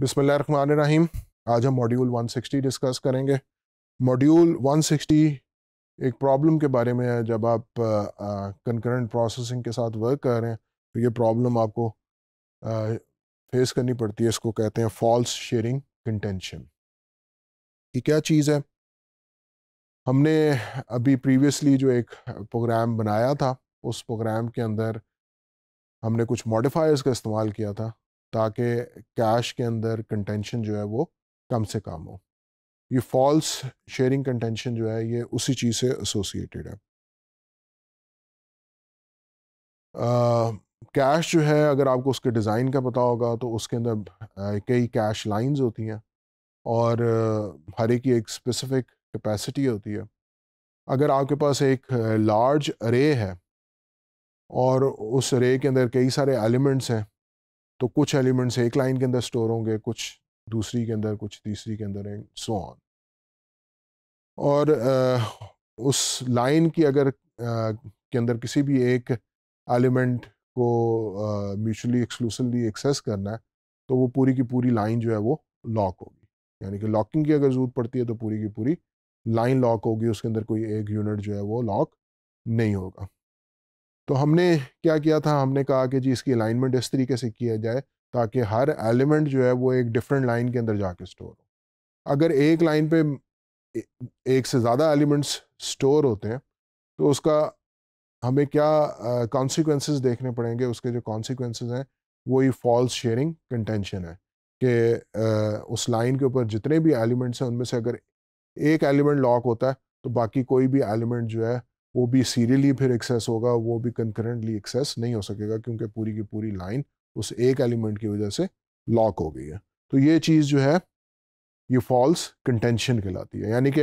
बिसमीम आज हम मॉड्यूल 160 डिस्कस करेंगे मॉड्यूल 160 एक प्रॉब्लम के बारे में है जब आप कंकरेंट प्रोसेसिंग के साथ वर्क कर रहे हैं तो ये प्रॉब्लम आपको आ, फेस करनी पड़ती है इसको कहते हैं फॉल्स शेयरिंग कंटेंशन ये क्या चीज़ है हमने अभी प्रीवियसली जो एक प्रोग्राम बनाया था उस प्रोग्राम के अंदर हमने कुछ मॉडिफायर्स का इस्तेमाल किया था ताकि कैश के अंदर कंटेंशन जो है वो कम से कम हो ये फॉल्स शेयरिंग कंटेंशन जो है ये उसी चीज़ से एसोसिएटेड है कैश uh, जो है अगर आपको उसके डिज़ाइन का पता होगा तो उसके अंदर कई कैश लाइंस होती हैं और uh, हर एक की एक स्पेसिफिक कैपेसिटी होती है अगर आपके पास एक लार्ज रे है और उस रे के अंदर कई सारे एलिमेंट्स हैं तो कुछ एलिमेंट्स एक लाइन के अंदर स्टोर होंगे कुछ दूसरी के अंदर कुछ तीसरी के अंदर एंड सो ऑन और उस लाइन की अगर के अंदर किसी भी एक एलिमेंट को म्यूचुअली एक्सक्लूसिवली एक्सेस करना है तो वो पूरी की पूरी लाइन जो है वो लॉक होगी यानी कि लॉकिंग की अगर ज़रूरत पड़ती है तो पूरी की पूरी लाइन लॉक होगी उसके अंदर कोई एक यूनिट जो है वो लॉक नहीं होगा तो हमने क्या किया था हमने कहा कि जी इसकी अलाइनमेंट इस तरीके से किया जाए ताकि हर एलिमेंट जो है वो एक डिफरेंट लाइन के अंदर जाके स्टोर हो अगर एक लाइन पे एक से ज़्यादा एलिमेंट्स स्टोर होते हैं तो उसका हमें क्या कॉन्सिक्वेंस uh, देखने पड़ेंगे उसके जो कॉन्सिक्वेंस हैं वो ही फॉल्स शेयरिंग कंटेंशन है कि uh, उस लाइन के ऊपर जितने भी एलिमेंट्स हैं उनमें से अगर एक एलिमेंट लॉक होता है तो बाकी कोई भी एलिमेंट जो है वो भी सीरियली फिर एक्सेस होगा वो भी कंकरेंटली एक्सेस नहीं हो सकेगा क्योंकि पूरी की पूरी लाइन उस एक एलिमेंट की वजह से लॉक हो गई है तो ये चीज़ जो है ये फॉल्स कंटेंशन कहलाती है यानी कि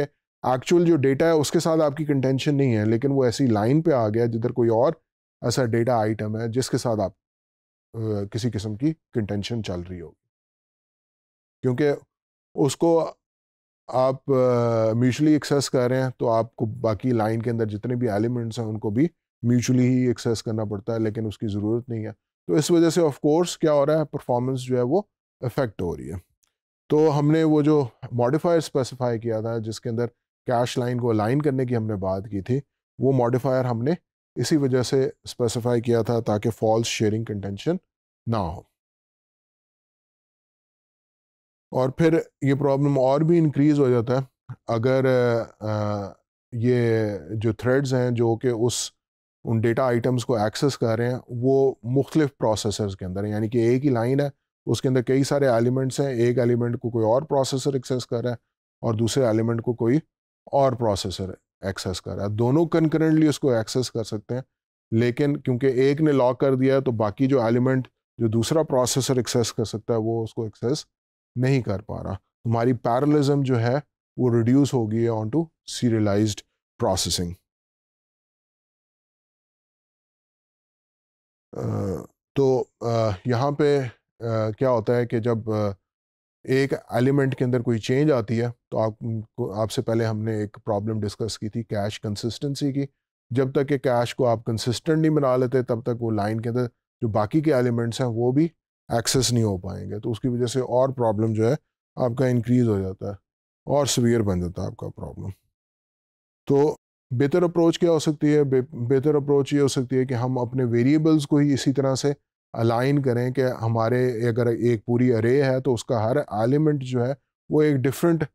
एक्चुअल जो डेटा है उसके साथ आपकी कंटेंशन नहीं है लेकिन वो ऐसी लाइन पे आ गया जिधर कोई और ऐसा डेटा आइटम है जिसके साथ आप आ, किसी किस्म की कंटेंशन चल रही होगी क्योंकि उसको आप म्यूचुअली एक्सेस कर रहे हैं तो आपको बाकी लाइन के अंदर जितने भी एलिमेंट्स हैं उनको भी म्यूचुअली ही एक्सेस करना पड़ता है लेकिन उसकी ज़रूरत नहीं है तो इस वजह से ऑफ कोर्स क्या हो रहा है परफॉर्मेंस जो है वो इफ़ेक्ट हो रही है तो हमने वो जो मॉडिफायर स्पेसिफाई किया था जिसके अंदर कैश लाइन को अलाइन करने की हमने बात की थी वो मॉडिफायर हमने इसी वजह से स्पेसिफाई किया था ताकि फॉल्स शेयरिंग कंटेंशन ना हो और फिर ये प्रॉब्लम और भी इंक्रीज़ हो जाता है अगर आ, ये जो थ्रेड्स हैं जो कि उस उन डेटा आइटम्स को एक्सेस कर रहे हैं वो मुख्तलिफ प्रोसेसर्स के अंदर यानी कि एक ही लाइन है उसके अंदर कई सारे एलिमेंट्स हैं एक एलिमेंट को कोई और प्रोसेसर एक्सेस कर रहा है और दूसरे एलिमेंट को कोई और प्रोसेसर एक्सेस कर रहा है दोनों कंकरेंटली उसको एक्सेस कर सकते हैं लेकिन क्योंकि एक ने लॉक कर दिया है तो बाकी जो एलिमेंट जो दूसरा प्रोसेसर एक्सेस कर सकता है वो उसको एक्सेस नहीं कर पा रहा तुम्हारी पैरलिज्म जो है वो रिड्यूस होगी ऑन टू सीरियलाइज प्रोसेसिंग तो यहाँ पे क्या होता है कि जब एक एलिमेंट के अंदर कोई चेंज आती है तो आप आपसे पहले हमने एक प्रॉब्लम डिस्कस की थी कैश कंसिस्टेंसी की जब तक कि कैश को आप कंसिस्टेंट नहीं बना लेते तब तक वो लाइन के अंदर जो बाकी के एलिमेंट्स हैं वो भी एक्सेस नहीं हो पाएंगे तो उसकी वजह से और प्रॉब्लम जो है आपका इंक्रीज हो जाता है और सवियर बन जाता है आपका प्रॉब्लम तो बेहतर अप्रोच क्या हो सकती है बेहतर अप्रोच ये हो सकती है कि हम अपने वेरिएबल्स को ही इसी तरह से अलाइन करें कि हमारे अगर एक पूरी अरे है तो उसका हर एलिमेंट जो है वो एक डिफरेंट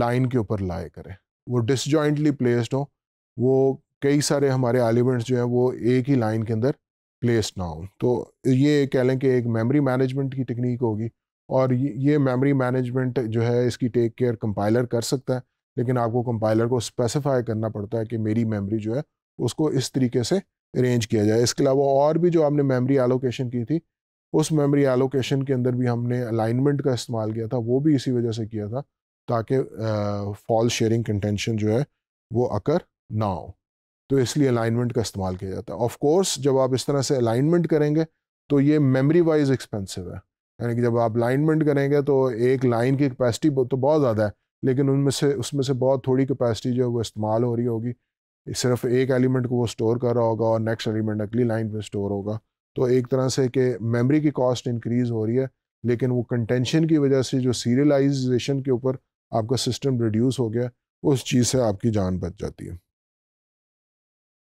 लाइन के ऊपर लाए करें वो डिसजॉइंटली प्लेस्ड हो वो कई सारे हमारे एलिमेंट्स जो हैं वो एक ही लाइन के अंदर प्लेस ना हो तो ये कह लें कि एक मेमोरी मैनेजमेंट की टेक्निक होगी और ये मेमोरी मैनेजमेंट जो है इसकी टेक केयर कंपाइलर कर सकता है लेकिन आपको कंपाइलर को स्पेसिफाई करना पड़ता है कि मेरी मेमोरी जो है उसको इस तरीके से अरेंज किया जाए इसके अलावा और भी जो आपने मेमोरी एलोकेशन की थी उस मेमोरी एलोकेशन के अंदर भी हमने अलाइनमेंट का इस्तेमाल किया था वो भी इसी वजह से किया था ताकि फॉल शेयरिंग कंटेंशन जो है वो अकर ना हो तो इसलिए अलाइनमेंट का इस्तेमाल किया जाता है ऑफ कोर्स जब आप इस तरह से अलाइनमेंट करेंगे तो ये मेमोरी वाइज एक्सपेंसिव है यानी कि जब आप अलाइनमेंट करेंगे तो एक लाइन की कैपेसिटी तो बहुत ज़्यादा है लेकिन उनमें से उसमें से बहुत थोड़ी कैपेसिटी जो है वो इस्तेमाल हो रही होगी सिर्फ एक एलिमेंट को वो स्टोर कर रहा होगा और नेक्स्ट एलिमेंट अगली लाइन में स्टोर होगा तो एक तरह से कि मेमोरी की कॉस्ट इंक्रीज़ हो रही है लेकिन वो कंटेंशन की वजह से जो सीरियलाइजेशन के ऊपर आपका सिस्टम रिड्यूस हो गया उस चीज़ से आपकी जान बच जाती है